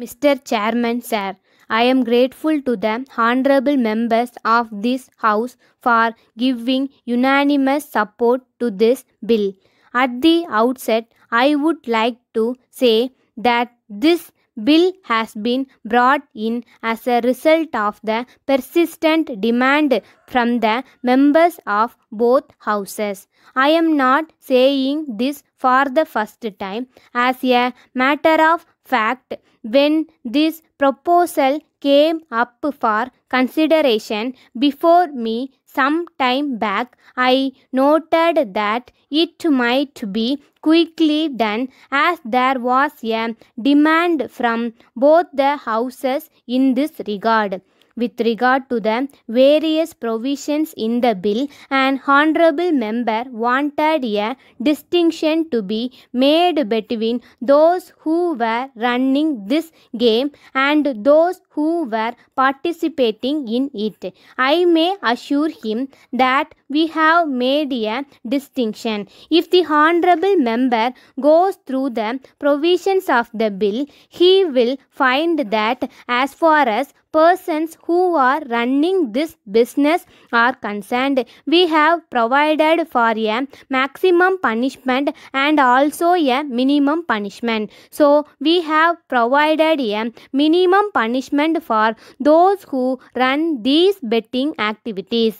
Mr. Chairman, sir, I am grateful to the honorable members of this House for giving unanimous support to this bill. At the outset, I would like to say that this bill has been brought in as a result of the persistent demand from the members of both houses. I am not saying this for the first time. As a matter of fact, when this proposal came up for consideration before me some time back, I noted that it might be quickly done as there was a demand from both the houses in this regard with regard to the various provisions in the bill, an honorable member wanted a distinction to be made between those who were running this game and those who were participating in it. I may assure him that we have made a distinction. If the honorable member goes through the provisions of the bill, he will find that as far as persons who are running this business are concerned. We have provided for a maximum punishment and also a minimum punishment. So, we have provided a minimum punishment for those who run these betting activities.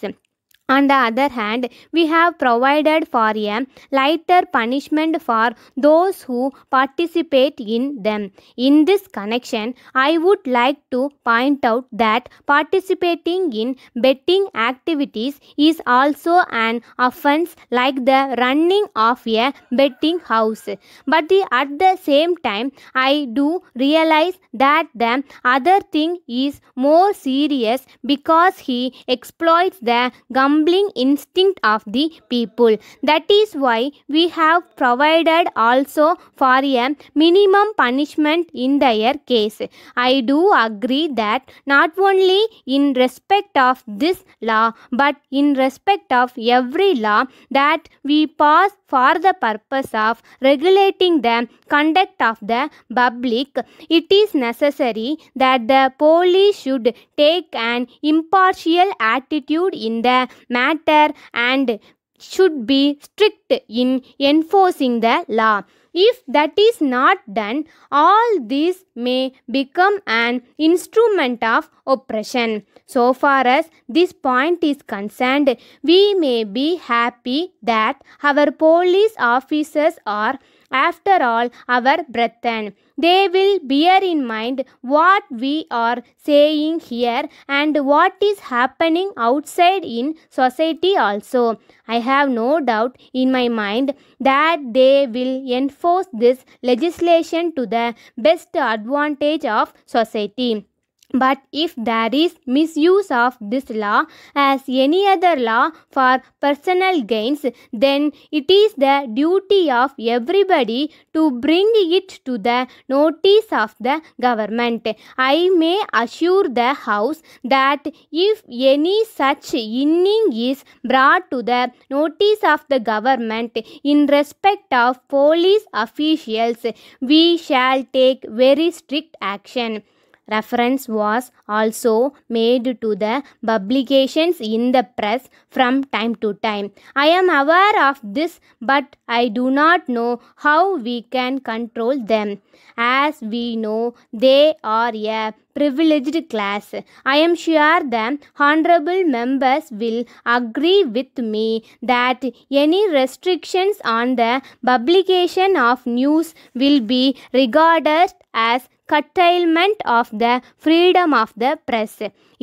On the other hand, we have provided for a lighter punishment for those who participate in them. In this connection, I would like to point out that participating in betting activities is also an offense like the running of a betting house. But the, at the same time, I do realize that the other thing is more serious because he exploits the government instinct of the people. That is why we have provided also for a minimum punishment in their case. I do agree that not only in respect of this law but in respect of every law that we pass for the purpose of regulating the conduct of the public, it is necessary that the police should take an impartial attitude in the matter and should be strict in enforcing the law. If that is not done, all these may become an instrument of oppression. So far as this point is concerned, we may be happy that our police officers are after all, our brethren, they will bear in mind what we are saying here and what is happening outside in society also. I have no doubt in my mind that they will enforce this legislation to the best advantage of society. But if there is misuse of this law as any other law for personal gains, then it is the duty of everybody to bring it to the notice of the government. I may assure the House that if any such inning is brought to the notice of the government in respect of police officials, we shall take very strict action. Reference was also made to the publications in the press from time to time. I am aware of this, but I do not know how we can control them. As we know, they are a privileged class. I am sure the honorable members will agree with me that any restrictions on the publication of news will be regarded as curtailment of the freedom of the press.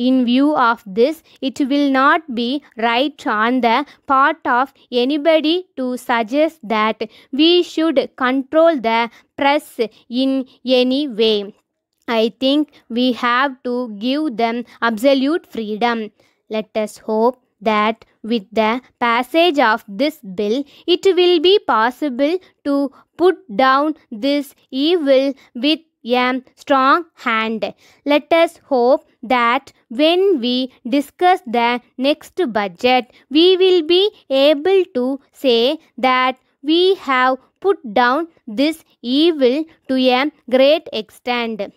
In view of this, it will not be right on the part of anybody to suggest that we should control the press in any way. I think we have to give them absolute freedom. Let us hope that with the passage of this bill, it will be possible to put down this evil with a strong hand. Let us hope that when we discuss the next budget, we will be able to say that we have put down this evil to a great extent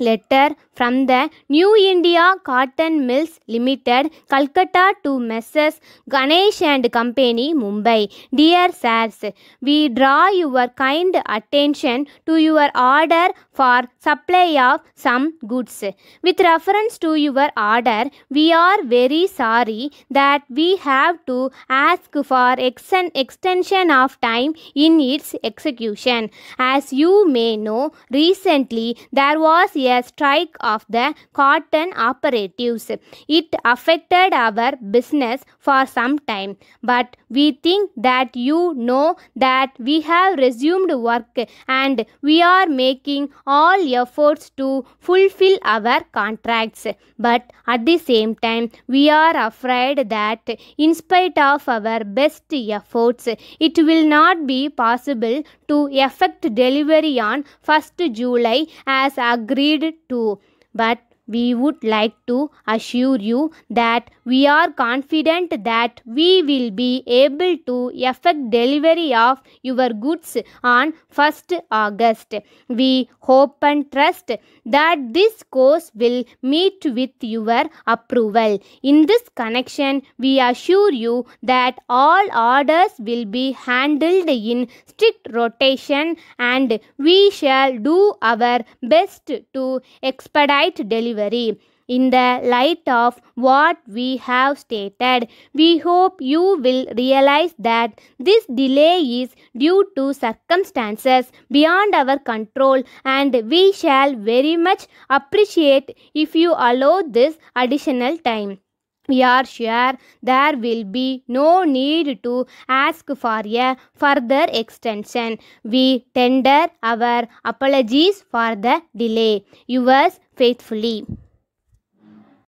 letter from the New India Cotton Mills Limited, Calcutta to Messrs. Ganesh and Company, Mumbai. Dear sirs, we draw your kind attention to your order for supply of some goods. With reference to your order, we are very sorry that we have to ask for ex- extension of time in its execution. As you may know, recently there was a a strike of the cotton operatives. It affected our business for some time. But we think that you know that we have resumed work and we are making all efforts to fulfill our contracts. But at the same time, we are afraid that in spite of our best efforts, it will not be possible to effect delivery on 1st July as agreed to but we would like to assure you that we are confident that we will be able to effect delivery of your goods on 1st August. We hope and trust that this course will meet with your approval. In this connection, we assure you that all orders will be handled in strict rotation and we shall do our best to expedite delivery delivery. In the light of what we have stated, we hope you will realize that this delay is due to circumstances beyond our control and we shall very much appreciate if you allow this additional time. We are sure there will be no need to ask for a further extension. We tender our apologies for the delay. Yours faithfully.